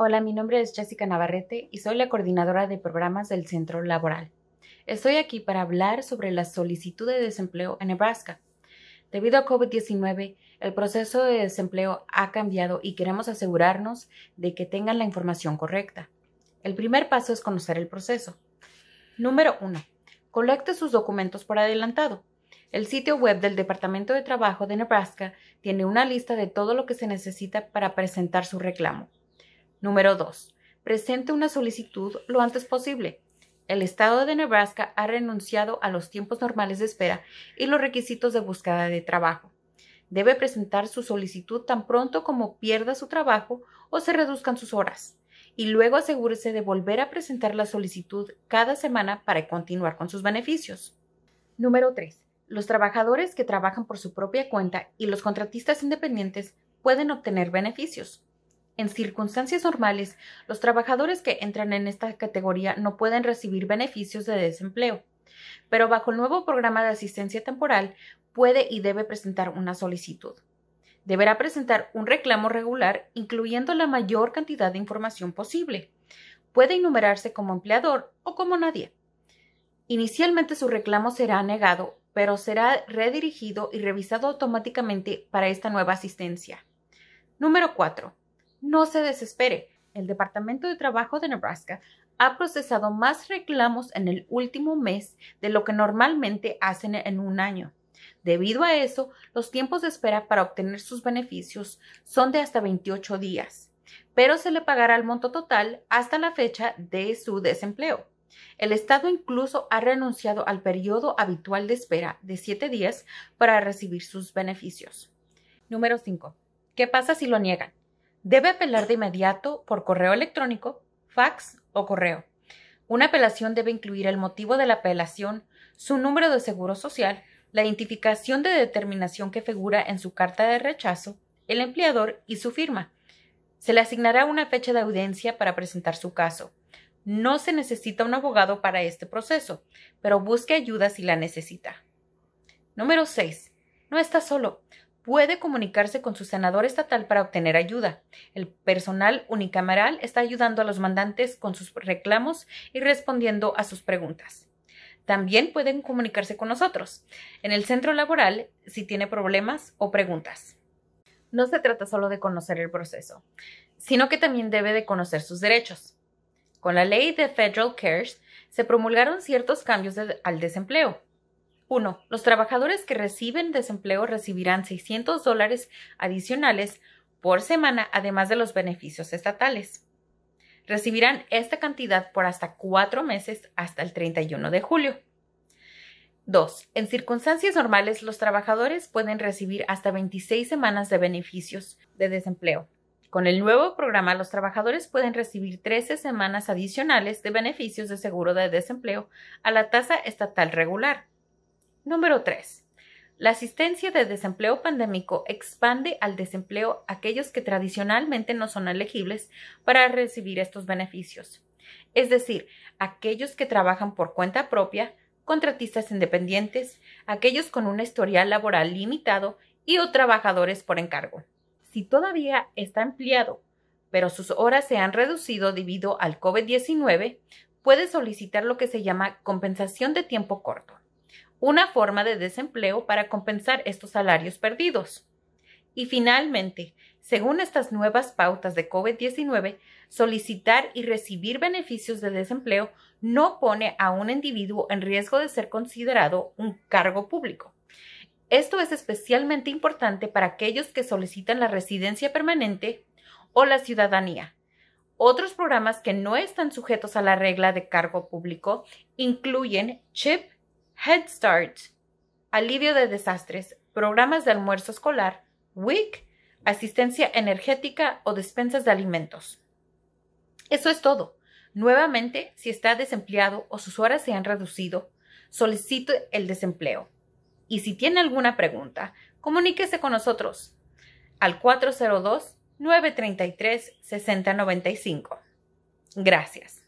Hola, mi nombre es Jessica Navarrete y soy la coordinadora de programas del Centro Laboral. Estoy aquí para hablar sobre la solicitud de desempleo en Nebraska. Debido a COVID-19, el proceso de desempleo ha cambiado y queremos asegurarnos de que tengan la información correcta. El primer paso es conocer el proceso. Número 1. Colecte sus documentos por adelantado. El sitio web del Departamento de Trabajo de Nebraska tiene una lista de todo lo que se necesita para presentar su reclamo. Número 2. Presente una solicitud lo antes posible. El estado de Nebraska ha renunciado a los tiempos normales de espera y los requisitos de búsqueda de trabajo. Debe presentar su solicitud tan pronto como pierda su trabajo o se reduzcan sus horas y luego asegúrese de volver a presentar la solicitud cada semana para continuar con sus beneficios. Número 3. Los trabajadores que trabajan por su propia cuenta y los contratistas independientes pueden obtener beneficios. En circunstancias normales, los trabajadores que entran en esta categoría no pueden recibir beneficios de desempleo, pero bajo el nuevo programa de asistencia temporal puede y debe presentar una solicitud. Deberá presentar un reclamo regular incluyendo la mayor cantidad de información posible. Puede enumerarse como empleador o como nadie. Inicialmente su reclamo será negado, pero será redirigido y revisado automáticamente para esta nueva asistencia. Número 4 no se desespere. El Departamento de Trabajo de Nebraska ha procesado más reclamos en el último mes de lo que normalmente hacen en un año. Debido a eso, los tiempos de espera para obtener sus beneficios son de hasta 28 días, pero se le pagará el monto total hasta la fecha de su desempleo. El Estado incluso ha renunciado al periodo habitual de espera de 7 días para recibir sus beneficios. Número 5. ¿Qué pasa si lo niegan? debe apelar de inmediato por correo electrónico, fax o correo. Una apelación debe incluir el motivo de la apelación, su número de seguro social, la identificación de determinación que figura en su carta de rechazo, el empleador y su firma. Se le asignará una fecha de audiencia para presentar su caso. No se necesita un abogado para este proceso, pero busque ayuda si la necesita. Número 6. No está solo puede comunicarse con su senador estatal para obtener ayuda. El personal unicameral está ayudando a los mandantes con sus reclamos y respondiendo a sus preguntas. También pueden comunicarse con nosotros en el centro laboral si tiene problemas o preguntas. No se trata solo de conocer el proceso, sino que también debe de conocer sus derechos. Con la ley de Federal CARES se promulgaron ciertos cambios al desempleo, 1. Los trabajadores que reciben desempleo recibirán 600 dólares adicionales por semana, además de los beneficios estatales. Recibirán esta cantidad por hasta cuatro meses hasta el 31 de julio. 2. En circunstancias normales, los trabajadores pueden recibir hasta 26 semanas de beneficios de desempleo. Con el nuevo programa, los trabajadores pueden recibir 13 semanas adicionales de beneficios de seguro de desempleo a la tasa estatal regular, Número 3. La asistencia de desempleo pandémico expande al desempleo aquellos que tradicionalmente no son elegibles para recibir estos beneficios, es decir, aquellos que trabajan por cuenta propia, contratistas independientes, aquellos con un historial laboral limitado y o trabajadores por encargo. Si todavía está empleado, pero sus horas se han reducido debido al COVID-19, puede solicitar lo que se llama compensación de tiempo corto una forma de desempleo para compensar estos salarios perdidos. Y finalmente, según estas nuevas pautas de COVID-19, solicitar y recibir beneficios de desempleo no pone a un individuo en riesgo de ser considerado un cargo público. Esto es especialmente importante para aquellos que solicitan la residencia permanente o la ciudadanía. Otros programas que no están sujetos a la regla de cargo público incluyen CHIP, Head Start, alivio de desastres, programas de almuerzo escolar, WIC, asistencia energética o despensas de alimentos. Eso es todo. Nuevamente, si está desempleado o sus horas se han reducido, solicite el desempleo. Y si tiene alguna pregunta, comuníquese con nosotros al 402-933-6095. Gracias.